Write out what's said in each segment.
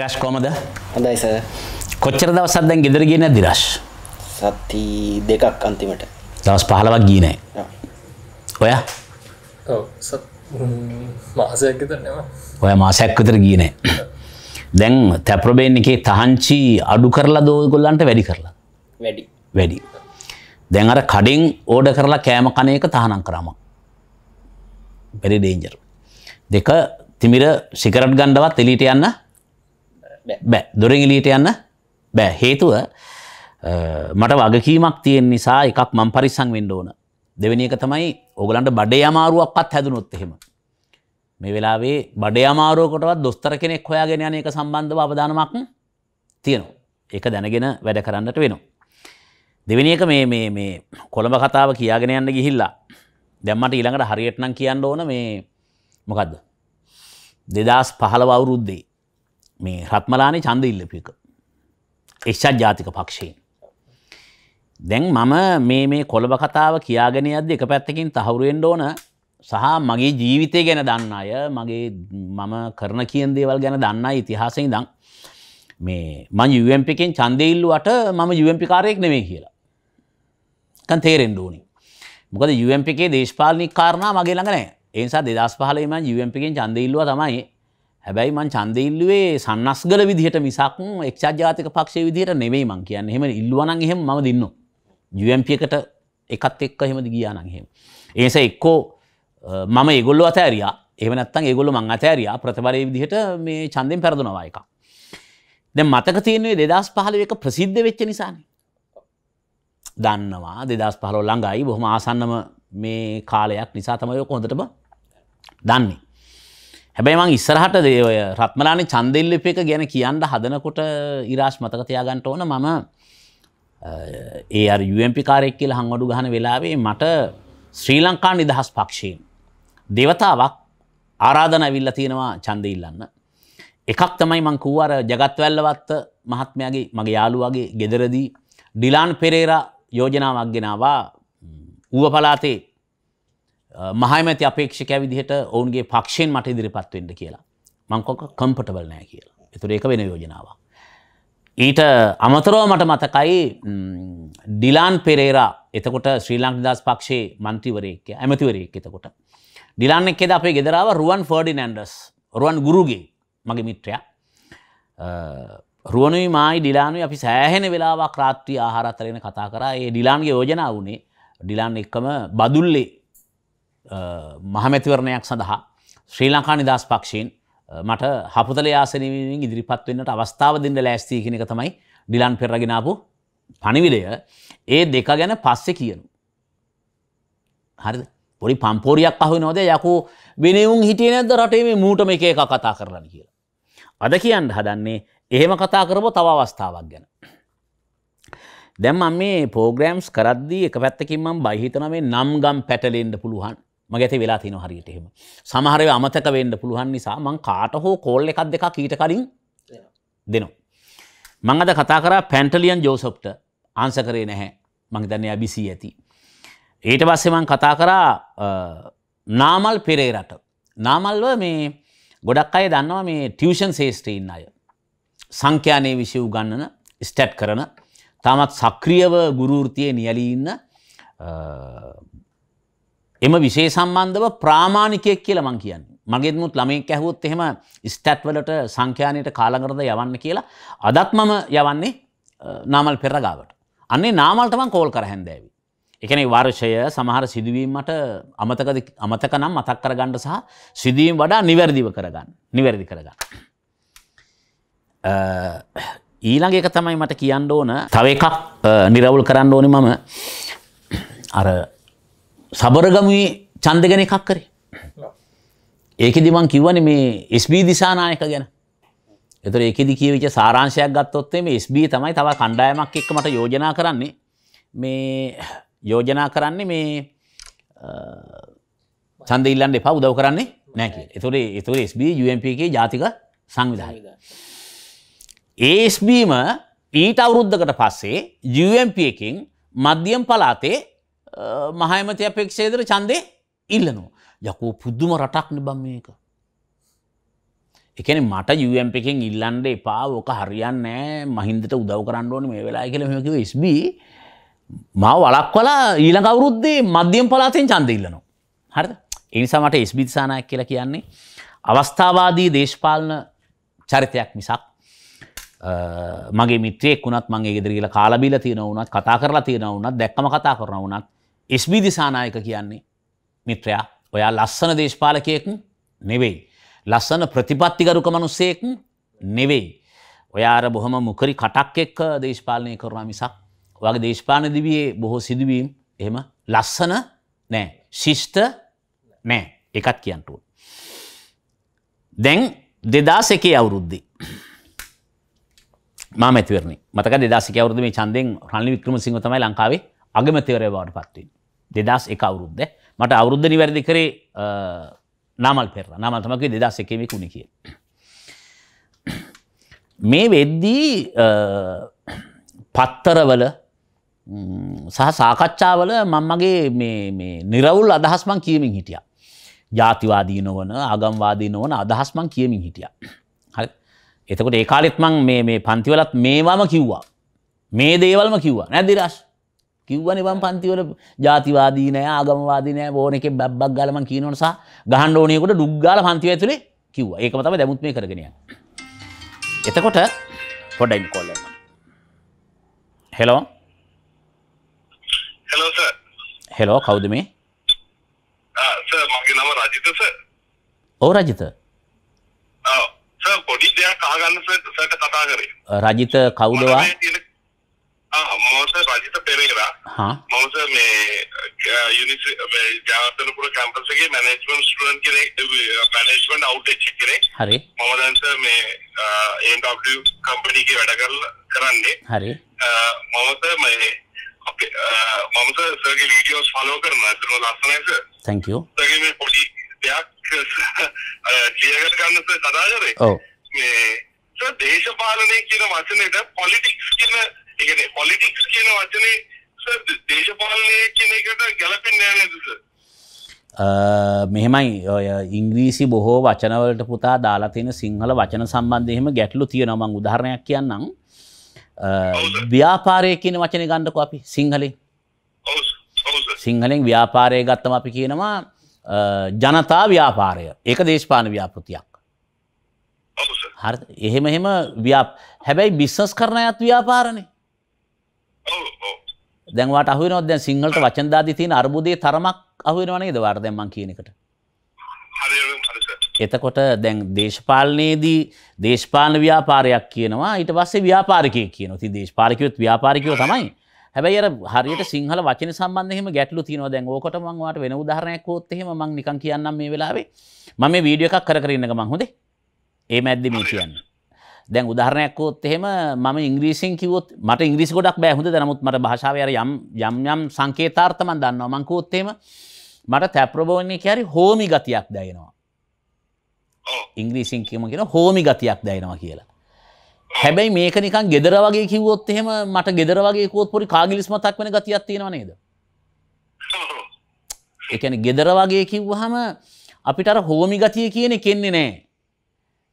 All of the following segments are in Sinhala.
දිරශ් කොමද හොඳයි ස කොච්චර දවසත් දැන් ගෙදර ගිය නැද්ද දිරශ් සති දෙකක් අන්තිමට දවස් 15ක් ගියේ නැහැ ඔයා ඔව් මාසයක් විතර නේද ඔයා මාසයක් විතර ගියේ නැහැ දැන් තැප්‍රබේන් එකේ තහංචි අඩු කරලා දෝගොල්ලන්ට වැඩි කරලා වැඩි වැඩි දැන් අර කඩෙන් ඕඩර් කරලා කෑම කන එක තහනම් කරාම බැරි ඩේන්ජර් දෙක තිමිර සිගරට් ගණ්ඩවත් එලීට යන්න බෑ දොරගිලීට යන්න බෑ හේතුව මට වගකීමක් තියෙන් නිසා එකක් මං පරිසං වෙන්න ඕන දෙවැනි එක තමයි ඔගලන්ට බඩේ අමාරුවක් පත් හැදුනොත් එහෙම මේ වෙලාවේ බඩේ අමාරුවකටවත් දොස්තර කෙනෙක් හොයාගෙන යන එක සම්බන්ධව අවධානමක් තියෙනවා ඒක දැනගෙන වැඩ කරන්නට වෙනවා දෙවෙනි එක මේ මේ මේ කොළඹ කතාව කියාගෙන යන්න ගිහිල්ලා දැම්මට ඊළඟට හරියට නම් කියන්න ඕන මේ මොකද්ද 2015 අවුරුද්දේ මේ රත්මලානේ චන්ද ඉල්ලපික. එක්ෂත් ජාතික පක්ෂයෙන්. දැන් මම මේ මේ කොළඹ කතාව කියාගෙන අද එක පැත්තකින් තහවුරුවෙන්ඩ ඕන සහ මගේ ජීවිතය ගැන දන්න අය මගේ මම කරන කියන දේවල් ගැන දන්න ඉතිහාසයි දං මේ මං යුවම්පිකෙන් චන්දඉල්ලුවට මම යුවම්පිකාරයෙක් නෙවේ කියලා. කන් තේරෙන්ඩ ඕනි. මොකද යුවම්පිකේ දේශපාලනික් කාරණා මගේ ළඟනෑ ඒසා දෙදස් පහලීම යුවම්පිකෙන් චන්දඉල්ලුව තමයි හැබැයි මං චන්ද ඉල්ලුවේ සන්නස්ගල විදිහට මිසක් එක්ෂත් ජාතික පක්ෂය විදිහට නෙවෙයි මං කියන්නේ එහෙම ඉල්ලුවනම් එහෙම මම දෙන්න. UMP එකට එකත් එක්ක එහෙමද ගියා නම් එහෙම. ඒ නිසා එක්කෝ මම ඒගොල්ලෝ අතෑරියා. එහෙම නැත්නම් ඒගොල්ලෝ මං අතෑරියා ප්‍රතිපලයේ විදිහට මේ ඡන්දෙන් පෙරදුනවා එකක්. දැන් මතක තියෙන්නේ 2015 එක ප්‍රසිද්ධ වෙච්ච නිසානේ. දන්නවා 2015 ළඟයි බොහොම ආසන්නම මේ කාලයක් නිසා තමයි ඔක හොඳටම දන්නේ. හැබැයි මං ඉස්සරහට දේවය රත්මලානේ චන්දෙල්ලිප එක ගැන කියන්න හදනකොට ඉරාශ් මතක තියාගන්න ඕන මම ඒ අර UMP කාරයෙක් කියලා හංගඩු ගහන වෙලාවේ මට ශ්‍රී ලංකා නිදහස් පක්ෂයෙන් දෙවතාවක් ආරාධන ඇවිල්ලා තියෙනවා ඡන්දෙ ඉල්ලන්න. එකක් තමයි මං කිව්වා අර జగත්වැල්ලවත්ත මහත්මයාගේ මගේ යාළුවාගේ ගෙදරදී ඩිලාන් පෙරේරා යෝජනාවක් ගෙනාවා ඌව පළාතේ මහමැති අපේක්ෂකය විදිහට ඔවුන්ගේ පක්ෂයෙන් මට ඉදිරිපත්වෙන්ට කියලා මංකොක කම්පටබල් නෑ කියලා එතුර ඒක වෙන යෝජනාවක්. ඊට අමතරෝ මට මතකයි ඩිලාන් පෙරේරා එතකොට ශ්‍රී ලංක දස් පක්ෂයේ මන්ත්‍රීවරයක්ක ඇමතිවරයෙක් එතකොට. ඩිලාන්න එකෙද අපේ ගෙදරාව රුවන් ෆර්ඩි නැන්ඩස් රුවන් ගුරුගේ මගේ මිත්‍රයා රුවනුයි මයි ඩිලානුයි අපි සෑහෙන වෙලාවා ක්‍රාත්‍රී ආහාරතරයෙන කතා කරා ඒ ඩිලාන්ගේ යෝජනා වුණේ ඩිලාන් එක්කම බදුල්ලේ මහමැතිවරණයක් සඳහා ශ්‍රී ලංකා නිදස් පක්ෂීන් මට හපුතල යාසනීමෙන් ඉදිරිපත් වෙන්නට අවස්ථාව දෙන්න ලෑස්තිී කෙනෙක තමයි ඩිලන් පෙරගෙනාපු පනිවිඩය ඒ දෙක ගැන පස්සෙ කියනු. හරි පොඩි පම්පෝරියක් අහු නොද යකු වෙනවුන් හිටිය නැද රටේ මේ මූටම එක එක කතා කරලන කියලා. අද කියන්න හදන්නේ එහෙම කතා කරපු තව අවස්ථාවක් ගැන. දැම් අ මේ පෝග්‍රෑම්ස් කරද්දී එක පැත්තකින්ම බහිතන මේ නම් ගම් පැටලෙන්ඩ පුළුවන් මගඇති වෙලා තින හරියටහෙම සමහරව අමතක වෙන්න පුළුවන් නිසා මං කාට හෝ කෝල් එකක් දෙක කීට කලින් දෙනවා. මංගද කතා කර පැන්ටලියන් ජෝසප්ට ආන්සකරේ නැහැ මංහිතන්න අබිසී ඇති. ඊට පස්සෙමන් කතා කරා නාමල් පෙරේරට. නාමල්ව මේ ගොඩක් අය දන්නවා මේ ටියෂන් සේෂ්ට්‍රීන් අය. සංඛ්‍යානය විෂය උගන්නන ස්ටැට් කරන තමත් සක්‍රියව ගුරෘතිය නියලීඉන්න එම විශේ සම්බන්ධව ප්‍රාමාණිකයක් කියලා මං කියන්න මගේත්මුත් ළමෙක් ඇහුවොත් එහෙම ස්ටැට් වලට සංඛ්‍යානයට කාලගරද යවන්න කියලා අදත් මම යවන්නේ නාමල් පෙරගාවට අන්නේ නාමල්ටමන් කෝල් කර හැන්දෑවි එකන වර්ෂය සමහර සිදුවීමට අමතක අමතක නම් මතක් කරගණ්ඩ සහ සිදුවීම් වඩා නිවැරදිව කරගන්න නිවැරදි කරගන්න ඊළඟ එක තමයි මට කියන්න ඕන තව එකක් නිරවුල් කරන්න ඕනි මම අර සබරගමේ චන්ද ගැන එකක් කරේ. ඒකෙදි මං කිව්වනේ මේ SB දිසානායක ගැන. ඒතර ඒකෙදි කියවිච්ච සාරාංශයක් ගත්තොත් මේ SB තමයි තව කණ්ඩායමක් එක්ක මට යෝජනා කරන්නේ. මේ යෝජනා කරන්නේ මේ ඡන්ද ඉල්ලන්න එපා උදව් කරන්නේ නැහැ කියලා. ඒතොර ඒතොර SB UMP එකේ ජාතික සංවිධානය. ඒ SB ම ඊට අවුරුද්දකට පස්සේ UMP එකෙන් මධ්‍යම පළාතේ මහයමති අපේක්ෂේදර චන්දය ඉල්ලනවා. යකෝ පුද්දුම රටක්න බම් මේක. එකන මට යම් එකෙන් ඉල්ලන්ඩ එපා ඕක හරියන්න මහින්දට උදව් කරන්න ඕන මේ වෙලා කියල මෙකිව ස්B මව වලක් වලා ඊළඟ අවුරුද්දේ මධ්‍යම් පලාතෙන් චන්ද ඉල්ලනවා. හරි එනිසාමට ස්බිත්සානයක් කියලා කියන්නේ අවස්ථාවාදී දේශපාලන චරිතයක් මිසක් මගේ මිත්‍රයෙක් වුණත් මගේ ගෙදර කියලා කාලබීල තියෙන වුණත් කතා කරලා තියෙන වුණත් දැක්කම කතා කරන වුණත් ස්බී දිසානායක කියන්නේ මිත්‍රයා ඔයා ලස්සන දේශපාලකයෙක් නෙවෙයි. ලස්සන ප්‍රතිපත්තිගරුක මනුස්සයෙක් නෙවෙයි. ඔයාර බොහොම මුකරි කටක් එක්ක දේශපාලනය කරවා මිසක්. වගේ දේශපාන දිවියේ බොහෝ සිදුවීම් එහෙම ලස්සන නෑ ශිෂ්ට නෑ එකත් කියන්ටුව. දැන් දෙදස් එකේ අවුරුද්දි. මා මැතිවරණ මතක දෙදසික අවුරුදු මේ චන්දෙන් රනිල් වික්‍රමසිංහ තමයි ලංකාවේ අගමැතිවරය බවට පත්වෙන්නේ. දෙදස් එක අවුරුද්ද මට අවුරුද්ධ නිවැරදි කරේ නාමල් පෙර නාමල් තමක දෙදස් එකෙමෙකුණ කිය. මේ වෙද්දී පත්තරවල සහ සාකච්ඡාවල මංමගේ නිරවුල් අදහස්මං කියමින් හිටිය. ජාතිවාදී නොවන අගම්වාදී නොවන අදහස්මං කියමින් හිටිය. හරි එතකොට ඒකාලෙත්මං මේ පන්තිවලත් මේවාම කිව්වා. මේ දේවල්ම කිව්වා නැදිරශ කිව්වනේ මම පන්තිවල ಜಾතිවාදී නෑ ආගමවාදී නෑ ඕන එකේ බැබ්බක් ගාලා මං කියනවනේ සහ ගහන්න ඕනියෙකුට ඩුග් ගාලා පන්තිය ඇතුලේ කිව්වා. ඒකම තමයි දැමුත් මේ කරගෙන යන්නේ. එතකොට පොඩ්ඩයි කෝල් එක. හෙලෝ. Hello sir. හෙලෝ කවුද මේ? ආ සර් මගේ නම රජිත සර්. ඔව් රජිත. ඔව් සර් පොඩි දෙයක් අහගන්න සර් කතා කරේ. රජිත කවුද වා? මෝසර් රජිත පෙරේරා මෝසර් මේ යුනිස් මේ ජාතනපුර කැම්පස් එකේ මැනේජ්මන්ට් ස්ටුඩන්ට් කෙනෙක් මැනේජ්මන්ට් අවුට්ලෙට් කෙනෙක් හරි මම දැන් සර් මේ A&W කම්පැනි එකේ වැඩ කරලා කරන්නේ හරි මම සර් මේ අපේ මම සර් සර්ගේ වීඩියෝස් ෆලෝ කරනවා ඒක ලස්සනයි සර් thank you සර්ගේ මේ පොඩි දෙයක් ක්ලියර් කරගන්න සර් කතා කරේ ඔව් මේ සර් දේශපාලනය කියන වචනේට පොලිටික්ස් කියන ඒ කියන්නේ පොලිටික්ස් කියන වචනේ සර් දේශපාලනය කියන එකට ගැලපෙන්නේ නැහැ නේද සර්? මෙහෙමයි ඔය ඉංග්‍රීසි බොහෝ වචනවලට පුතා දාලා තියෙන සිංහල වචන සම්බන්ධයම ගැටලු තියෙනවා මං උදාහරණයක් කියන්නම්. ව්‍යාපාරය කියන වචනේ ගන්නකො අපි සිංහලෙන්. සිංහලෙන් ව්‍යාපාරය ගත්තම අපි කියනවා ජනතා ව්‍යාපාරය. ඒක දේශපාලන ව්‍යාපෘතියක්. හරි. එහෙම එහෙම හැබැයි බිස්නස් කරන අයත් ව්‍යාපාරනේ. දැන් වාට අහු වෙනවද දැන් සිංහලට වචන දාදී තියෙන අර්බුදයේ තරමක් අහු වෙනව නේද වාට දැන් මං කියන එකට එතකොට දැන් දේශපාලනයේදී දේශපාලන ව්‍යාපාරයක් කියනවා ඊට පස්සේ ව්‍යාපාරිකයෙක් කියනවා ඉතින් දේශපාලකයොත් ව්‍යාපාරිකයෝ තමයි හැබැයි අර හරියට සිංහල වචන සම්බන්ධ එහෙම ගැටලු තියෙනවා දැන් ඕකට මම ඔයාලට වෙන උදාහරණයක් හොත් එහෙම මම නිකන් කියන්නම් මේ වෙලාවේ මම මේ වීඩියෝ එකක් කර කර ඉන්නක මං හොඳේ ඒ මැද්දි මේ කියන්නේ දැන් උදාහරණයක්කෝත් එහෙම මම ඉංග්‍රීසින් කිවොත් මට ඉංග්‍රිසි ගොඩක් බෑහුද නමුත් මට භාෂාවර යම් යම් යම් සංකේතාර්ථමන් දන්නවා මංකෝත්තේම මට තැප්‍රබෝන්නේ කියරි හෝමි ගතියක් දැයෙනවා. ඉංග්‍රීසින් කියම කියෙන හෝමි ගතියක් දැයෙනවා කියලා. හැබැයි මේක නිකන් ගෙදර වගේ කිවොත් එහෙම මට ගෙදර වගේ කෝත් පොරි කාගිලිස්මතක් වන ගතියක් තියෙනවා නේද. එකන ගෙදර වගේ කිව්වහම අපිට හෝමි ගතිය කියන කෙන්නේ නෑ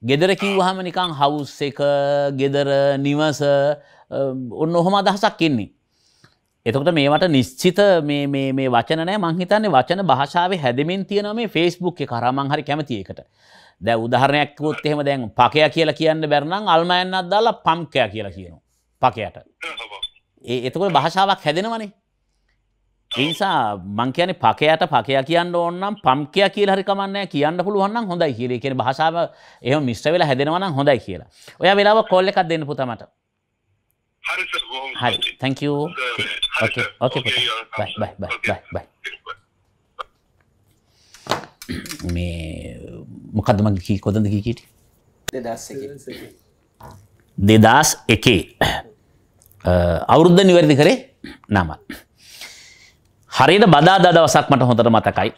ගෙදර කිව්වහම නිකං හවුස් එක ගෙදර නිවස ඔන්න ඔහොම අදහසක් ඉන්නේ. එතකට මේවට නිශ්චිත මේ වචනෑ මංහිතන්නේ වචන භාෂාව හැදමින් තියන මේ ෆෙස්බුක් කරමංහරි කැමති එකට දැ උදාහරණයක් වොත් එහෙම දැන් පකය කියලා කියන්න බැරනම් අල්මයන්නත් දාලා පම්කය කියලා කියනවා. පකයට. ඒ එතකොට භාෂාවක් හැදෙනවනේ නිසා මං කියන පකයට පකයා කියන්න ඕන්නම් පම්කය කියල හරිකමන්න කියන්න පුළුවන්න්න හොඳයි කියල කියෙන භාෂාව එහම මිශ්ට වෙලා හැදෙනවන හොඳයි කියලා ඔය වෙලාව කොල්ල එකක් දෙන්න පුතමට හරි තැක මේ මොකද මගේ කොදඳ කීට දෙදස් එකේ අවුරුද්ධ නිවැරදි කරේ නමත්. හරියට බදාදා දවසක් මට හොඳට මතකයි.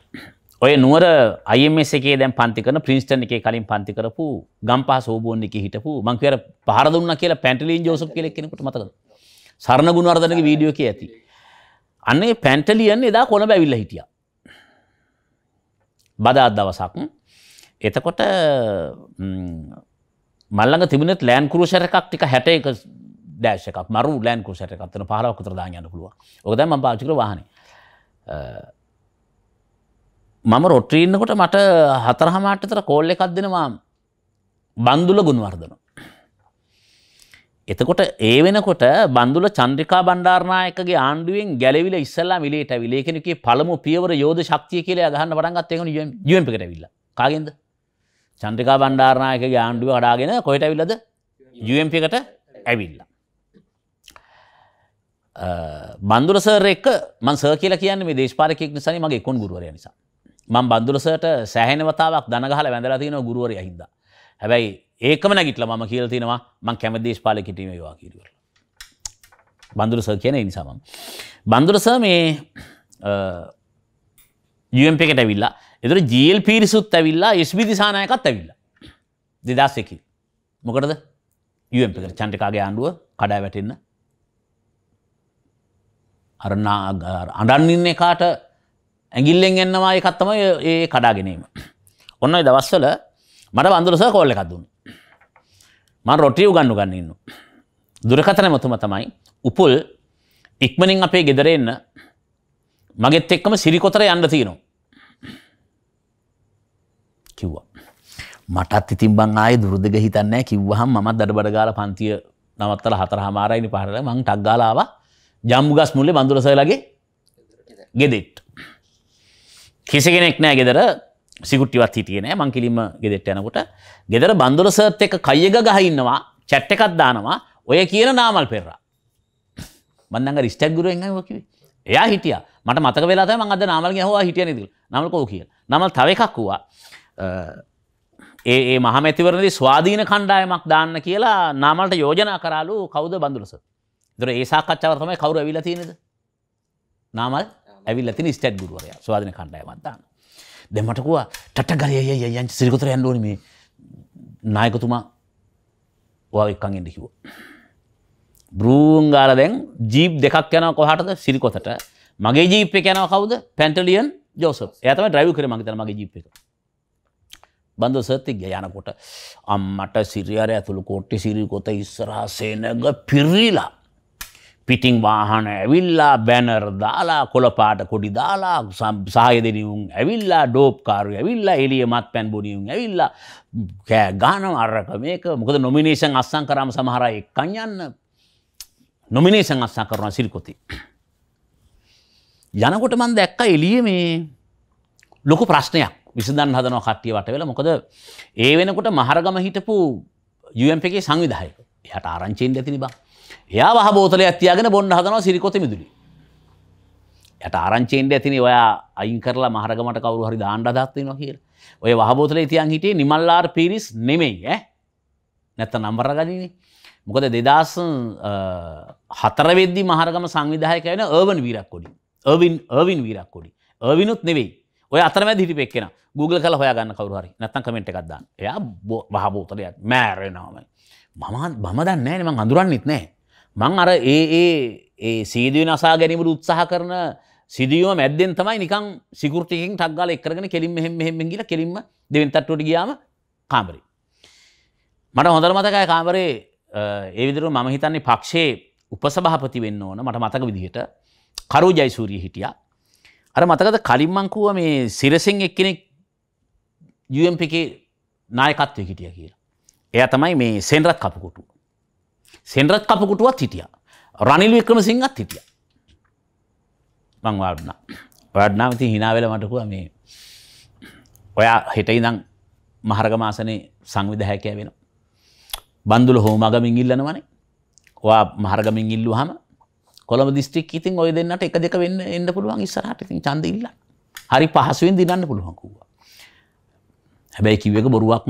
ඔය නුවර IMS එකේ දැන් පන්ති කරන ප්‍රින්ස්ටන් එකේ කලින් පන්ති කරපු ගම්පහ සෝබෝන් එකේ හිටපු මං කියර පහර දුන්නා කියලා පැන්ටලින් ජෝසප් කියලා කෙනෙකුට මතකද? සරණ ගුණවර්ධනගේ වීඩියෝ එකේ ඇති. අන්නේ පැන්ටලියන් එදා කොළඹ ඇවිල්ලා හිටියා. බදාත් දවසක්. එතකොට මල්ලඟ තිබුණෙත් ලෑන් ක්‍රූෂර් එකක් ටික 61 ඩෑෂ් එකක් මරු ලෑන් ක්‍රූෂර් එකක් තන 15 කට දාන්න යන්න පුළුවන්. ඔක දැන් මම පාවිච්චි කරන වාහනේ. මම රොට්‍රීන්නකොට මට හතරහමාටතර කෝල්ල එකක් දෙනවා බන්දුල ගුණවර්ධන. එතකොට ඒ වෙනකොට බන්දුල චන්ද්‍රිකා බණ්ඩාරනායකගේ ආණ්ඩුවෙන් ගැලවිල ඉස්සල්ලා මිලේට විලේකෙනකේ පළමු පියවර යෝධ ශක්තිය කියලා ගහන්න පටන්ගත් ඒක යුවෙන් පිට විල්ල කාගෙන්ද චන්ද්‍රිකා බණ්ඩාරනායකගේ ආණ්ඩුව කඩාගෙන කොයට ඇවිල්ලද යුම්පිකට ඇවිල්ලා. බන්දුලසර් එක්ක මන් සර් කියලා කියන්නේ මේ දේශපාලකෙක් නිසානේ මගේ එකොන් ගුරුවරයා නිසා. මම බන්දුලසර්ට සෑහෙන වතාවක් දන ගහලා වැඳලා තියෙනවා ගුරුවරයා හින්දා. හැබැයි ඒකම නැගිටලා මම කියලා තිනවා මං කැමති දේශපාලකෙක් හිටීමේ ඒවා කියලා. බන්දුලසර් කියන්නේ ඒ නිසා මම. බන්දුලසර් මේ UMP එකට ඇවිල්ලා. ඒතර GL පීරිසුත් ඇවිල්ලා SB දිසානායකත් ඇවිල්ලා. 2001 මොකටද? UMP එකට චන්ද්‍රකාගේ ආණ්ඩුව කඩා වැටෙන්න අරන්න අඩන්ඉන්න කාට ඇගිල්ලෙන් එන්නවා එකත්තම ඒ කඩාගෙනීම. ඔන්න දවස්වල මට බඳුරස කෝල්ල එකක්දුන්. මන් රොටිය ගන්නු ගන්නන්න. දුරකතන මතුම තමයි උපුල් ඉක්මනින් අපේ ගෙදරෙන්න මගෙත් එක්කම සිරිකොතර යන්න තියෙනවා. කිව්වා. මටත් ඉතින් බං ආය දුරදග හිතන්න කිව්වහම් මත් දඩබඩගාල පන්තිය නවත්තල හතර හමාරයිනි පහරල මං ටක්ගාලාවා ජම්මුගස් මුල්ලේ බඳුරසලගේ ගෙදෙට්. කිසි කෙනෙක් නෑ ගෙදර සිකුට්ටිවත් හිටිය නෑ මං කිලිම ගෙදෙට් යනකොට ගෙදර බඳුරසත් එක කයග ගහඉන්නවා චැට්ට එකත් දානවා ඔය කියන නාමල් පෙරා. බඳග රිස්ටක්ගුරුවෙන් කිවේ එයා හිටිය මට මතක වෙලා ම අද නාමල් හවා හිටිය නිදල් නමකෝ කිය නමල් තවකක්වා ඒ මහමැතිවරදි ස්වාධීන කණ්ඩායමක් දාන්න කියලා නාමල්ට යෝජනා කරාලු කවුද බඳුරසත්. දොර ඒ සාකච්ඡාව තමයි කවුරු ඇවිල්ලා තියෙනේද? නාමල් ඇවිල්ලා තියෙන ස්ටැට් ගුරුවරයා. සුවාදින කණ්ඩායමක් දාන. දැන් මට කිව්වා ටට්ට ගලේ අයියා යන්ච සිරිකොතර යන්න ඕනේ මේ නායකතුමා ඔයාව එක්කන් එන්න කිව්වා. බ්‍රූන් ගාලා දැන් ජීප් දෙකක් යනවා කොහාටද? සිරිකොතට. මගේ ජීප් එක යනවා කවුද? Pantaleon Joseph. එයා තමයි ඩ්‍රයිව් කරේ මගේ තන මගේ ජීප් එක. බඳු සර්ති ගියා යනකොට අම්මට සිරියාර ඇතුළු කොට්ටි සිරිකොත ඉස්සරහා සේනග පිරිලා පිටින් වාහන ඇවිල්ලා බැනර් දාලා කොළපාට කොඩි දාලා සහයදනිවුන් ඇවිල්ලා ඩෝප්කාරු ඇවිල්ලා එලිය මත් පැන් බොනිවුන් ඇවිල්ලා කෑ ගානම් අරක මේක මොකද නොමිනේෂන් අස්සං කරම සමහර එක්කන් යන්න නොමිනේෂන් අස්සා කරන සිල්කොති. යනකොට මන් දැක්ක එලිය මේ ලොකු ප්‍රශ්නයක් විසඳන් හදනව කට්ටිය වට වෙලා මොකද ඒ වෙනකොට මහරගම හිටපු යුම්ප එකේ සංවිධායක එහට ආරංචියෙන් ඇතිනි බා එයා වහ බෝතලය ඇතියාගෙන බොන්න හදනවා සිරිකොත මිදුලි. යට ආරංචේන්ට ඇතිනේ ඔයා අයින් කරලා මහරගමට කවරු හරි දාන්න අදත්වෙනවා කියලා. ඔය වහබෝතලේ තියන් හිටියේ නිමල්ලාර් පිරිස් නෙමෙයි ඈ. නැත්තම් නම්බර ගනිනේ. මොකද 2004 වෙද්දි මහරගම සංවිධායක වෙන අර්වන් වීරක්කොඩි. අර්වින් අර්වින් වීරක්කොඩි. අර්විනුත් නෙවෙයි. ඔය අතරමැද හිටපු එක්කෙනා. Google කරලා හොයාගන්න කවුරු හරි. නැත්තම් කමෙන්ට් එකක් දාන්න. එයා වහබෝතලයක් මෑරෙනවාම. මම මම දන්නේ නැහැ නේ මං අඳුරන්නෙත් නැහැ. මං අර ඒ ඒ ඒ සීදුව නසා ගැනීමට උත්සාහ කරන සිදුවීම මැද්දෙන් තමයි නිකන් සිකුරටිකින් ටක්ගාල එක්කරගෙන කෙලින් මෙහෙම මෙහෙම ගිහලා කෙලින්ම දෙවෙනි තට්ටුවට ගියාම කාමරේ. මට හොඳට මතකයි කාමරේ ඒ විදිහට මම හිතන්නේ පක්ෂයේ උපසභාපති වෙන්න ඕන මට මතක විදිහට කරු ජයසූරිය හිටියා. අර මතකද කලින් මං කිව්වා මේ සිරසෙන් එක්කෙනෙක් UMP එකේ නායකත්වයේ හිටියා කියලා. එයා තමයි මේ සෙන්රත් කපුකොටුව. සෙන්රත් කපකුටුවත් හිටිය. රනිල් වික්‍රම සිංහත් හිටිය. මං වාඩනා වඩනාමති හිනාවෙල මටකුව මේ ඔයා හෙටයි දං මහරගමාසනය සංවිධහැකය වෙන. බන්දුල හෝ මගමින් ඉල්ලනවනේ වා මහරගමින් ඉල්ලු හම කොළම දිස්ත්‍රික් ඉතින් ඔය දෙන්නට එක දෙක වෙන්න එන්න පුළුවන් ඉස්සරහට ඉතින් චන්ද ඉල්ල හරි පහසුවෙන් දිනන්න පුළුවන්කුවා. හැබැයි කිව්වක බොරුවක්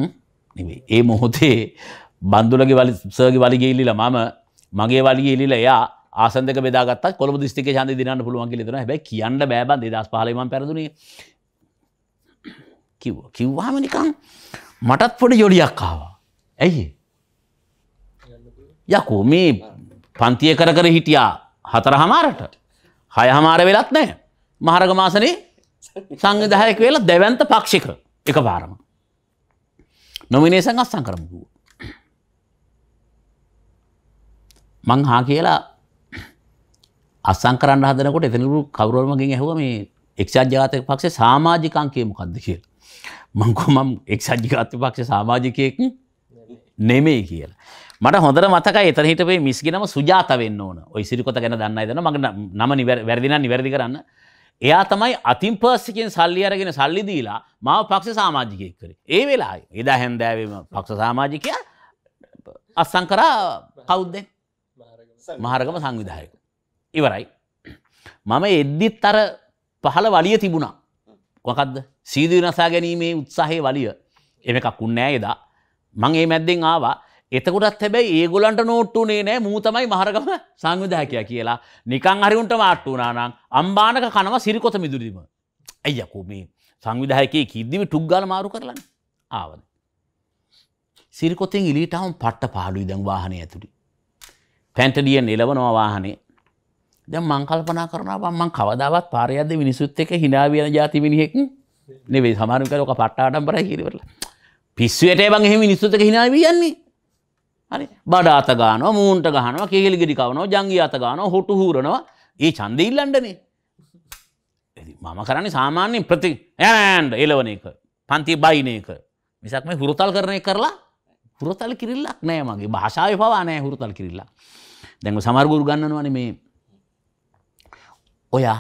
නෙවේ ඒ මොහොතේ බන්දුලගේ වලි සර්ග වලිගේ ඉල්ලිල මම මගේ වලිගේ ඉල්ලිල එයා ආසන්දක බෙදාගත් කොළ දිස්තික ශන්ද දිනන්න පුළුවන් කියලෙන හැබ කියන්න බෑබන් දෙදස් පාලම පැරදුන කිව් කිව්වාම නිකං මටත් පොඩ ජොඩියක් ආවා ඇයි යකෝ මේ පන්තිය කර කර හිටියා හතර හමාරට හය හමාර වෙලත් නෑ මහරග මාසනේ සංවිධායක වෙලා දැවන්ත පක්ෂික එක පාරම නොමිනේසන් අස්සං කරම වූ මං හා කියලා අස්සං කරන්න හදනකොට එතනලු කවුරුවමගෙන් ඇහුව මේ එක්සත් ජාතික පක්ෂේ සමාජිකංකය මොකද්ද කියලා. මං කොහොම එක්සත් ජාතික පක්ෂේ සමාජිකයෙක් නෙමෙයි කියලා. මට හොඳට මතකයි එතන හිටපේ මිස්ගෙනම සුජාත වෙන්න ඕන. ඔය සිරිකොත ගැන දන්නයි දන්න මගේ නම නිවැරදි නම් නිවැරදි කරන්න. එයා තමයි අතින් පර්සිකෙන් සල්ලි අරගෙන සල්ලි දීලා මාව පක්ෂ සමාජිකයෙක් කරේ. ඒ වෙලාවේ එදා හැන්දෑවේම පක්ෂ සමාජිකයා අස්සං කරා කවුද? මහරගම සංවිධායක. ඉවරයි. මම එද්දිත් අර පහළ වලිය තිබුණා. කොකක්ද සීදී වෙනසා ගැනීමේ උත්සාහයේ වලිය එම එකක් උන්නෑ එදා. මං ඒ මැද්දෙන් ආවා. එතකොටත් හැබැයි ඒගොලන්ට නෝට්ටුනේ නෑ මූ තමයි මහරගම සංවිධායකයා කියලා නිකං හරිුන්ට මාට්ටු වුණානම් අම්බානක කනව සිරිකොත මිදුරිම. ඇයියකෝ මේ සංවිධායකයේ කිද්දිම ටුක්්ගල මාරු කරලන්න ආවද. සිරිකොතෙන් ඉලිටවම් පට්ට පාලුයි දැන් වාහනය ඇතුළි. පැන්ටඩියෙන් එලවනවා වාහනේ දැන් මං කල්පනා කරනවා මං කවදාවත් පාරයක්ද මිනිසුත් එක hina වෙන જાති මිනිහෙක් නෙවෙයි සමහර විට ඔක පට්ටාටම් බරයි කිරිවල පිස්සුවට බං එහෙම මිනිසුත් එක hina වී යන්නේ හරි බඩ අත ගන්නවා මූණට ගන්නවා කේලි ගෙඩි කවනවා ජංගි අත ගන්නවා හොටු හූරනවා ඒ ඡන්දෙ ඉල්ලන්නනේ මම කරන්නේ සාමාන්‍යයෙන් ප්‍රති යෑන්ඩ එලවන එක පන්ති බයින එක මිසක් මේ හුරුතල් කරන එක කරලා හුරතල් කිරිල්ලක් නෑ මගේ භාෂාව පවා නෑ හුරතල් කිරිල්ලා දැඟ සමර්ගුරු ගන්නවන මේ ඔයා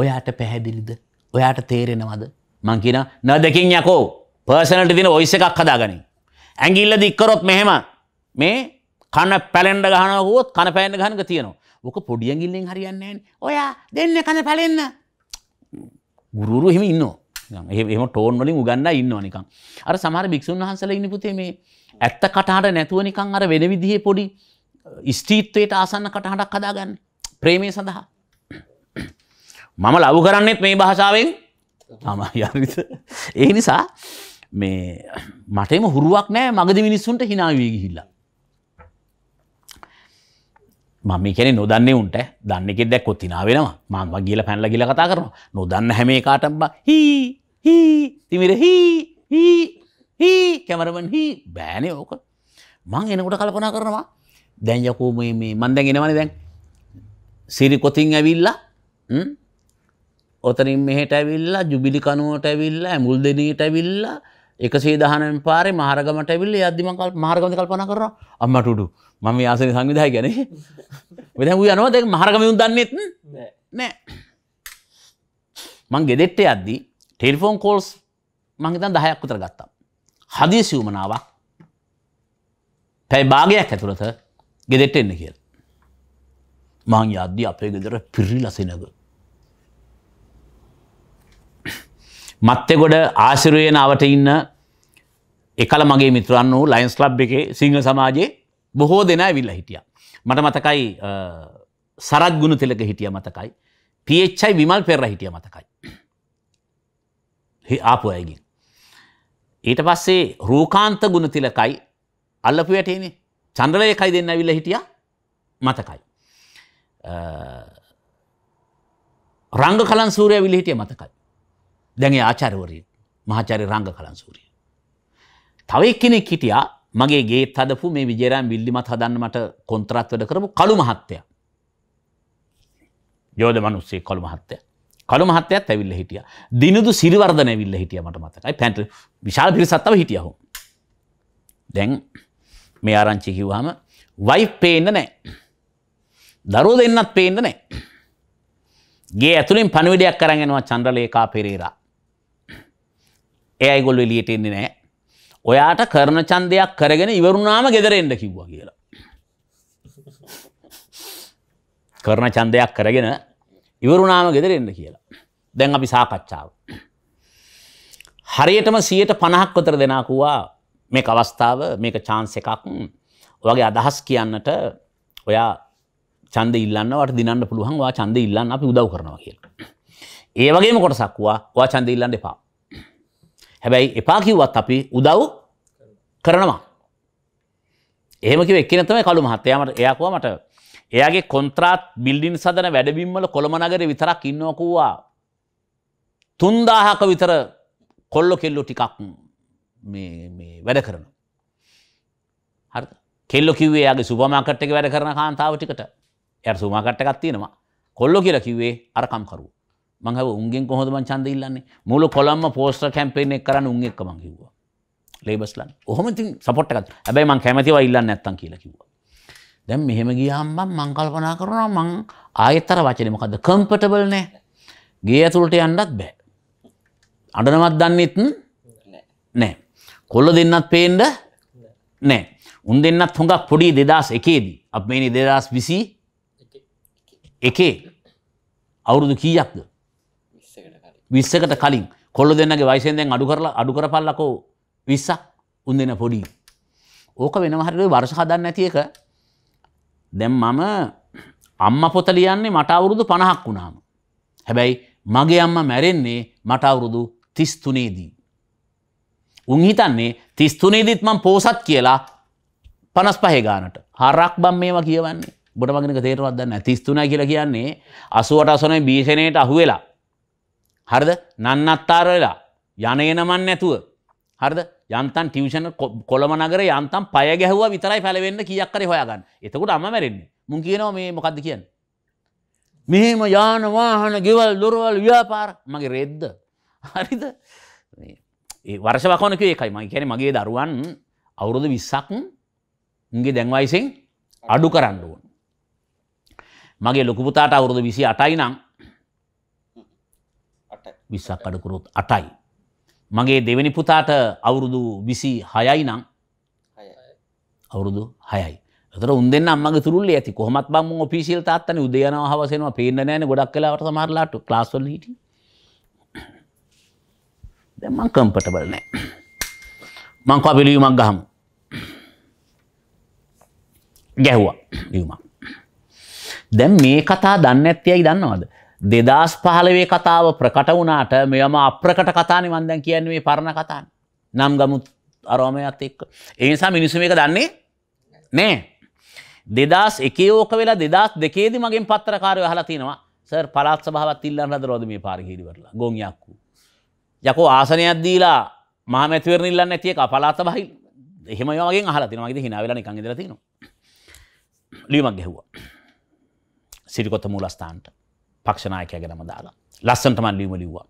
ඔයාට පැහැදිලිද ඔයාට තේරෙනවද මංකින නදකින් යකෝ පර්සනට දින ඔයිස එකක් හදාගනින් ඇගිල්ල දික්කරොත් මෙහෙම මේ කන පැලෙන්ඩ ගහනකුවත් කන පැන්න ගහනක තියනවා ඕක පොඩියගිල්ලෙන් හරියන්නේ ඔයා දෙන්න කන පැලෙන්න ගුරුරු එහෙම ඉන්නවා එහම ටෝන් වලින් උගන්න ඉන්නවා නිකං අර සමහර භික්ෂූන් වහන්සල ඉන්න පුතේ මේ ඇත්ත කටහට නැතුව නිකං අර වෙන විදිහේ පොඩි ස්ත්‍රීත්වයට ආසන්න කටහටක් හදාගන්න ප්‍රේමය සඳහා. මම ලව් කරන්නෙත් මේ භාෂාවෙන් තමයිරිත ඒ නිසා මේ මටම හුරුවක් නෑ මගද මිනිස්සුන්ට හිනාවී ගිහිල්ලා. මම කැන නොදන්න උන්ට දන්නෙ දැක් කොත් තිනාවෙනවා මාම ගිල පැල්ල ගිල කතා කරන නොදන්න හැමේ කාටම්බ හී හී තිමිර හී හී හී කැමරමන් හී බෑනේ ඕක මං එනකොට කල්පනා කරනවා දැන් යකෝ මේ මේ මන් දැන් එනවනේ දැන් සිරි කොතින් ඇවිල්ලා ඔතනින් මෙහෙට ඇවිල්ලා ජුබිලි කනුවට ඇවිල්ලා ඇමුල් දෙනීට ඇවිල්ලා එකසේ දහනම පාරේ මහරගමට ඇවිල්ලා යද්දිම මහරගම කල්පනා කරනවා අම්මට උඩු මම මේ ආසනේ සංවිධාය ගැන මෙතන ඌ යනවා දැන් මහරගම උන් දන්නේත් නෑ මං ගෙදෙට්ට යද්දි ටෙලිෆෝන් කෝල්ස් මං හිතන් 10ක් විතර ගත්තා හදිසි වුමනාවක් පැය භාගයක් ඇතුළත ගෙදෙට එන්න කියල්. මං යද්දි අපේ ගෙදර පිරිල සිනග. මත්තෙගොඩ ආසිරුවයෙන් අවට ඉන්න එකල මගේ මිත්‍රන් වූ ලයින්ස් ලබ් එකේ සිංහ සමාජයේ බොහෝ දෙනා විල්ල හිටිය. මට මතකයි සරත් ගුණ තෙලක හිටිය මතකයි. පියච්චයි විමල් පෙර හිටිය මතකයි. ආපු අයගින්. ඊට පස්සේ රූකාන්ත ගුණ තිලකයි අල්ලපු වැටේනේ චන්ද්‍රල එකයි දෙන්න ඇවිල්ල හිටිය මතකයි. රංග කලන් සූරය විල හිටිය මතකයි. දැන් ආචරවරිය මහාචරි රංග කලන් සූරිය. තව එක්කෙනෙක් හිටියා මගේ ගේ හදපු මේ විජේරයන් විල්ලිමත් හදන්න මට කොන්ත්‍රත් වැඩ කරපු කළු මහත්තය. යෝධ මනුස්සේ කොළු මහත්තය. කළු මහත්තයත් ඇවිල්ල හිටිය දිනදු සිරිවර්ධන ඇවිල්ල හිටිය මට මතකයි පැට විශාල් පිරිසත්තව හිටියහු. දැන් මේ ආරංචි කිව්වහම වයිෆ් පේන්න නැහැ. දරුවෝ දෙන්නත් පේන්න නැහැ. ගේ ඇතුලෙන් පණිවිඩයක් අරන් එනවා චන්ද්‍රලේඛා පෙරේරා. එයා ඒගොල්ලෝ එළියට එන්නේ නැහැ. ඔයාට කරන ඡන්දයක් කරගෙන ඉවරුනාම ගෙදර එන්න කිව්වා කියලා. කරන ඡන්දයක් කරගෙන ඉවරුනාම ගෙදර එන්න කියලා. දැන් අපි සාකච්ඡාව. හරියටම 150ක් අතර දෙනා කුවා මේක අවස්ථාව මේක චාන්ස එකක් ඔගේ අදහස් කියන්නට ඔයා චන්ද ඉල්ලන්නවට දිනන්න පුළුවන් වා චන්ද ඉල්ලන්න අපි උදව් කරනවා කියලා. ඒ වගේම කොටසක්වා වා චන්ද ඉල්ලන්න එපා. හැබැයි එපා කිව්වත් අපි උදව් කරනවා. එහෙම කිව්ව එක්කෙනා තමයි කළු මහත්තයා මට එයා කිව්වා මට එයාගේ කොන්ත්‍රාත් බිල්ඩින් සදන වැඩබිම් වල කොළඹ නගරේ විතරක් ඉන්නවා කිව්වා 3000ක විතර කොල්ල කෙල්ල ටිකක් වැඩ කරන. හරි කෙල්ලො කිවේ යාගේ සුපමාකට්ක වැඩ කරන කාන්තාව ටිකට ඇ සුමාකට්ටකත් තියෙනවා කොල්ලො කියලා කිවේ අරකම්කරු මංහව උන්ගෙන් කොහොම චන්ද ඉල්ලන්නේ මුල කොළම්ම පෝස්ට්‍ර කැම්පේන එක කරන්න උන්ගෙක් මං කිව්වා ලේබස්ලන් ඔහොමති සපොට්ටකත් ඇබයි මං කැමතිව ඉල්ලන්න ඇත්තන් කියලා කිව්වා දැම් මෙහෙම ගියම්බම් මංකල්පනා කරනවා මං ආයත්තර වචනමකද කම්පටබල් නෑ ගේ ඇතුළට යන්නත් බෑ අඩනවත් දන්නෙත් නෑ කොල්ල දෙන්නත් පේන්ඩ නෑ උන් දෙන්නත් හොඟක් පොඩි දෙදස් එකේදී අප මේනි දෙදස් විසි එකේ අවුරුදු කීයක්ද විස්සකට කලින් කොල්ල දෙන්නගේ වයිසෙන්දෙන් අඩු කරලා අඩු කරපල්ලකෝ විස්සක් උන් දෙන්න පොඩි ඕක වෙනමහරේ වර්ෂ හදන්න ඇති එක දැම් මම අම්ම පොත ලියන්නේ මට අවුරුදු පණහක් වුණාම හැබැයි මගේ අම්ම මැරෙන්නේ මට අවුරුදු තිස්තුනේදී උන් හිතන්නේ තිස්තුනේදිත් මං පෝසත් කියලා පනස් පහේ ගානට හරක් බම් මේවා කියවන්නේ බොට මගෙනක තේරවත් දන්න තිස්තුනා කියලා කියන්නේ අසුවට අසනයි භීෂණයට අහුවෙලා හරිද නන්නත්තාර වෙලා යනගෙනමන් නැතුව හරිද යන්තන් ටියවෂන කොළම නගර යන්තම් පය ගැහුවා විතරයි පැලවෙන්න කියක් කරේ හොයාගන්න එතකොට අම මැරෙන්නේ මුන් කියනවා මේ මොකක්ද කියන්නේ මෙහෙම යාන වාහන ගෙවල් දොරවල් ව්‍යාපාර මගේ රෙද්ද හරිද ඒ වර්ෂ වකෝනක එකයි මයි කියන මගේ දරුවන් අවුරුදු විස්සක් උන්ගේ දැන්වයිසිෙන් අඩු කරන්න ඕන. මගේ ලොකුපුතාට අවුරුදු විසි අටයි නම් විස්සක් අඩුකුරුත් අටයි. මගේ දෙවැනි පුතාට අවුරුදු විසි හයයි නම් අවුරුදු හයයි. තර උන්දන්න අම්මග තුරල ඇති කොහමත් බම් ඔපිසිල් තාත්තන උදයන හවසෙනවා පේන්න නෑන ගොඩක් කලාවට සමරලාට ලාස්වල් හිටි දැන් මං කම්ෆර්ටබල් නෑ මං කෝ අපි ලියුමක් ගහමු ගැහුවා ලියුමක් දැන් මේ කතා දන්නේ නැත්tiයි දන්නවද දෙදස් පහලවේ කතාව ප්‍රකට වුණාට මෙයම අප්‍රකට කතානේ මං දැන් කියන්නේ මේ පරණ කතානේ නම් ගමුත් අරෝමයත් එක්ක ඒ නිසා මිනිස්සු මේක දන්නේ නෑ දෙදස් එකේ ඕක වෙලා දෙදස් දෙකේදී මගෙන් පත්‍රකාරයෝ අහලා තිනවා සර් පළාත් සභාවත් ඉල්ලන්න හදලා මේ පාර ගිහිරි වරලා ගෝන් යක්කු යකෝ ආසනයක් දීලා මහමැතිවරණ ඉල්ලන්න ඇතිය කපලාත බහි එහෙම වගේ අහලා තියෙනවා මගේ හිනාවෙලා නිකන් ඉඳලා තියෙනවා ලියුමක් ගැහුවා සිරිකොත මූලස්ථානට පක්ෂ නායකයාගේ නම දාලා ලස්සනට මම ලියුම ලිව්වා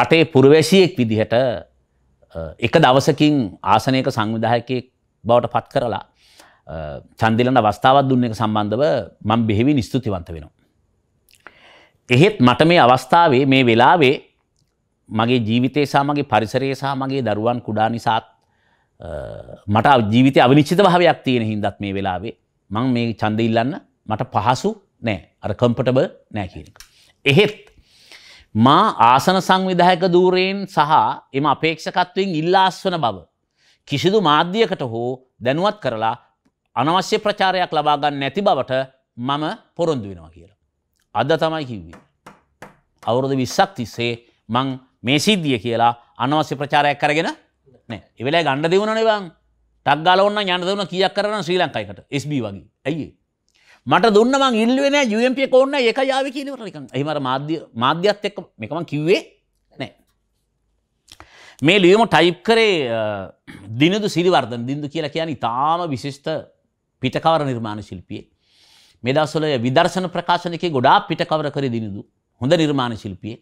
රටේ පුරවැසියෙක් විදිහට එක දවසකින් ආසනයක සංවිධායකයෙක් බවට පත් කරලා චන්දිලන අවස්ථාවත් දුන්න එක සම්බන්ධව මම බෙහෙවි නිස්තුතිවන්ත වෙනවා. එහෙත් මට මේ අවස්ථාවේ මේ වෙලාවේ මගේ ජීවිතය සහ මගේ පරිසරය සහ මගේ දරුවන් කුඩා නිසාත් මට ජීවිතය අවිනිශ්චිත භාවයක් තියෙන හින්දත් මේ වෙලාවේ මං මේ ඡන්ද ඉල්ලන්න මට පහසු නෑ අර කම්ෆර්ටබල් නෑ කියන එක. එහෙත් මා ආසන සංවිධායක ධූරයෙන් සහ එම අපේක්ෂකත්වයෙන් ඉල්ලාස්වන බව කිසිදු මාධ්‍යයකට හෝ දැනුවත් කරලා අනවශ්‍ය ප්‍රචාරයක් ලබා ගන්න නැති බවට මම පොරොන්දු වෙනවා කියලා. අද තමයි කිව්වේ. අවුරුදු 20ක් තිස්සේ මං මේ සිද්ධිය කියලා අනවශ්‍ය ප්‍රචාරයක් කරගෙන නෑ එවෙලා ගණ්ඩ දෙවුණ නිවන් ටක්ගල ඔන්න යන්න දෙවන කියක් කරන ශ්‍රී ලංකායිකට SB වගේ ඇයි මට දුන්න මං ඉල්ලුවෙන ජම්පිය කෝන්න එක යාව කියලවරක එහමර මාධ්‍ය මාධ්‍යත් එක්ක මේකම කිව්වේ නෑ මේ ලියම ටයිප් කරේ දිනදු සිරිවර්ධන දිින්දු කියලා කියන ඉතාම විශිෂ්ට පිටකවර නිර්මාණ ශිල්පියේ මෙදස්සොලය විදර්ශන ප්‍රකාශනක ගොඩා පිටකවර කර දිනිදු හොඳ නිර්මාණ ශිල්පියේ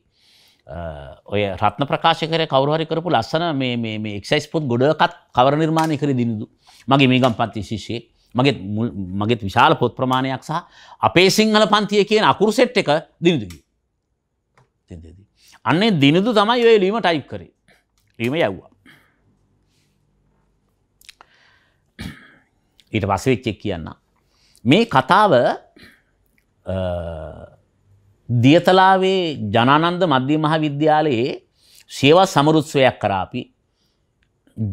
ඔය රත්න ප්‍රකාශකර කවරහරි කරපු ලස්සන මේ එක්සයිස් පුත් ගොඩකත් කවර නිර්මාණය කර දිනිදු. මගේ මේගම් පත්ති ශිෂයේ මගේ මගෙත් විශාල පොත් ප්‍රමාණයක් සහ අපේ සිංහල පන්තිය කියන අකුරු සෙට් එක දිනිදුග. අන්නේ දිනිදු තමයි ඔය ලීම ටයිප් කරේ ලීම යව්වා. ඊට පස්සවෙච්චෙක් කියන්න. මේ කතාව දියතලාවේ ජනානන්ද මධ්‍ය මහාවිද්‍යාලයේ සේවා සමරුත්සවයක් කරාපි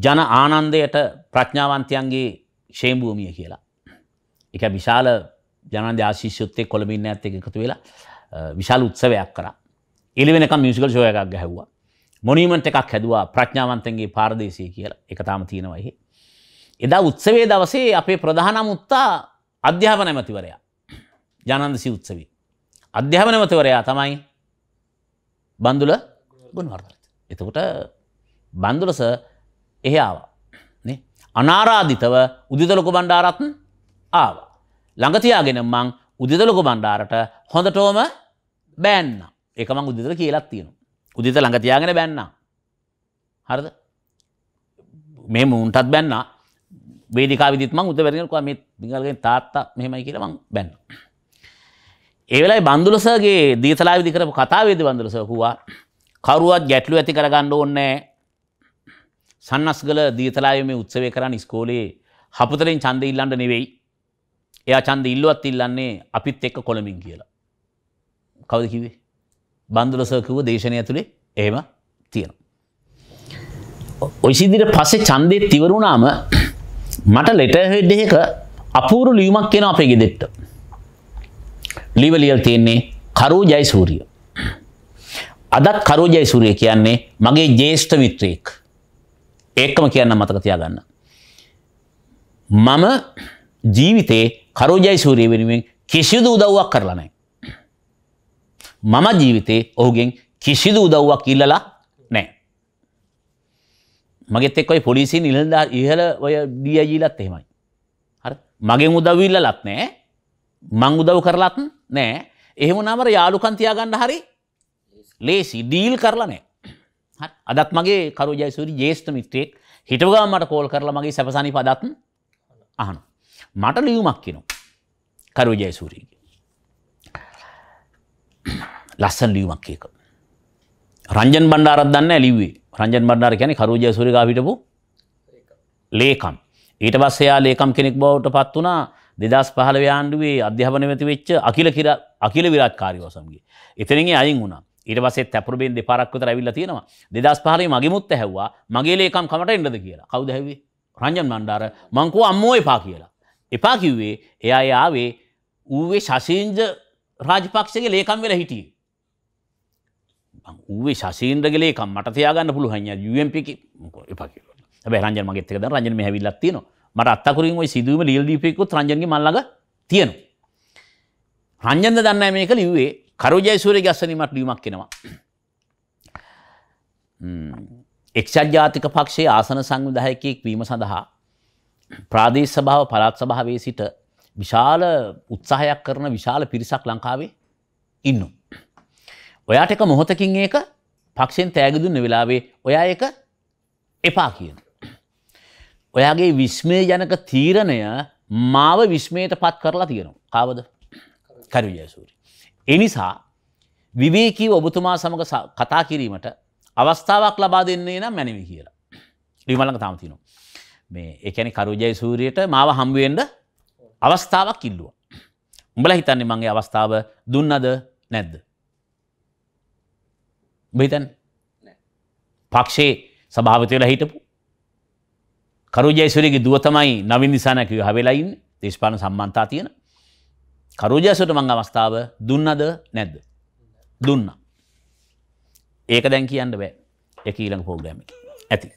ජන ආනන්දයට ප්‍රඥාවන්තයන්ගේ ශේම්භූමිය කියලා. එක විශාල ජනන්ද ආශිෂ්‍යොත්තේ කොළඹින්න ඇත්ත එකතු වෙලා විශාල උත්සවයක් කරා. එළිවෙනක මියසිකල් ෂෝ එකක් ගැහුවා. මොනීමන්ට් එකක් හැදුවා ප්‍රඥාවන්තන්ගේ පාරදේශය කියලා එක තාම තියෙනවා එහි. එදා උත්සවයේ දවසේ අපේ ප්‍රධානම උත්තා අධ්‍යාපන ඇමතිවරයා ජනන්දසි උත්සවී අධ්‍යාපනමතිවරයා තමයි බන්දුල ගුණවර්ධන. එතකොට බන්දුලස එහාවා. අනාරාධිතව උදිතලොකු බණ්ඩාරත්න් ආවා. ළඟතියාගෙන මං උදිතලොකු බණ්ඩාරට හොඳටෝම බෑන්න එකම උදිතල කියලත් තියෙනු. උදිත ළඟතියාගෙන බැන්න. හරද මේ මුන්ටත් බැන්න වේදිකා විදිත්ම උත වැරගෙනකවා මේ දිගලගෙන් තාත්තා මෙහෙමයි කියලමං බැන්න. ඒවෙලයි බන්දුලසගේ දීතලාවිදි කරපු කතාවේද බන්දුලසකුවා කරුවත් ගැටලු ඇති කරගණ්ඩ ඕන්නෑ සන්නස්ගල දීතලායම උත්සවය කරන්න ස්කෝලේ හපුතරින් චන්ද ඉල්ලන්ට නෙවෙයි එයා චන්ද ඉල්ලුවත් ඉල්ලන්නේ අපිත් එක්ක කොළමින් කියලා. කවද කිවේ බන්දුලසකව දේශනය ඇතුළේ එහෙම තියෙන. ඔයිසිදිර පස්සේ චන්දය තිවරුණාම මට ලෙටහෙඩ්ඩ එක අපූරු ලියුමක් කියෙන අපේ ගෙදෙට්ට. ලිවලියල් තියෙන්නේ කරෝ ජයසූරිය. අදත් කරෝ ජයසූරිය කියන්නේ මගේ ජේෂ්ඨ මිත්‍රයෙක්. ඒකම කියන්න මතක තියාගන්න. මම ජීවිතේ කරෝ ජයසූරිය වෙනුවෙන් කිසිදු උදව්වක් කරලා නැහැ. මම ජීවිතේ ඔහුගෙන් කිසිදු උදව්වක් ඉල්ලලා නැහැ. මගෙත් එක්ක ඔය පොලිසිය ඉහළ ඉහළ ඔය ඩීఐජීලත් එහෙමයි. හරි. මගෙන් උදව් ඉල්ලලත් නැහැ. මං උදව් කරලත් නෑ එහෙම නමර යාළුකන් තියාගන්න හරි ලේසි ඩීල් කරලා නෑ අදත් මගේ කරු ජයසූරි ජේෂ්ඨ මිත්‍රයෙක් හිටවගා මට කෝල් කරලා මගේ සැපසනි පදත්න් අහන මට ලියුමක් කෙනු කරු ජයසූරීගේ ලස්සන් ලියුමක් ඒක රංජන් බණ්ඩාරත් දන්න ඇලිවේ රංජන් බණ්ඩාර කියන කරුජය සුරිගා හිටපු ලේකම් ඊට පස්සේ එයා ලේකම් කෙනෙක් බවට පත් වුණා දෙදස් පහලව ආණ්ඩුවේ අධ්‍යාපන ඇති වෙච්ච අකිල කිර අකිල විරාත් කාරයෝ සමගේ එතනගේ අයින් වුණ ඉට පසේ තැපරබෙන් දෙපාරක්වත ඇවිල්ල තියෙනවා දෙදස් පහලේ මගේමුත් ඇහැවවා මගේ ලේකම් කමට එන්නද කියලා කවද හැවේ රංජන් මණ්ඩාර මංකෝ අම්මෝ එපා කියලා එපා කිව්වේ එයා යාවේ ඌවේ ශසීන්ජ රාජපක්ෂගේ ලේකම් වෙල හිටිය ඌේ ශසීන්ද්‍රගලේකම් මට තියාගන්න පුළුහන් යුම්පි එපා කියලා හැබ රජන් මගේත්තක රජන හැවිල්ලත්තිනවා මට අත්තකරින් ඔයි සිදුවීම ලියල් දීපයකුත් රජන්ගේ මල්ලඟ තියෙනු. රංජන්ද දන්න මේක ලිව්වේ කරුජයසූර ගස්සනීමට ලියීමක් කෙනවා. එක්ෂත් ජාතික පක්ෂයේ ආසන සංවිධායකයෙක් වීම සඳහා ප්‍රාදේශ සභාව පළාත් සභාවේ සිට විශාල උත්සාහයක් කරන විශාල පිරිසක් ලංකාවේ ඉන්න. ඔයාට එක මොහොතකින් ඒක පක්ෂෙන් තෑගදුන්න වෙලාවේ ඔයා එක එපා කියන. ඔයාගේ විස්මය ජනක තීරණය මාව විස්මයට පත් කරලා තියෙනවා. කාවද කරුජයසූරි. එනිසා විවේකීව ඔබතුමා සමඟ කතා කිරීමට අවස්ථාවක් ලබා දෙන්නේ නම් මැනවි කියලා. ලිමලඟ තාම තිනවා. මේ එකැනි කරුජය සූරයට මාව හම්බුවෙන්ඩ අවස්ථාවක් ඉල්ලුව. උඹල හිතන්නේ මගේ අවස්ථාව දුන්නද නැද්ද. බහිතන් පක්ෂේ සභාවතයල හිටපු කරුජයසුරගේ දුව තමයි නවින් දිසානැකිව හවෙලයින් දේශපාන සම්බන්තා තියෙන කරුජයසුට මං අවස්ථාව දුන්නද නැද්ද දුන්න ඒක දැන් කියන්න බෑ එක ඊළඟ පෝග්‍රෑම ඇති.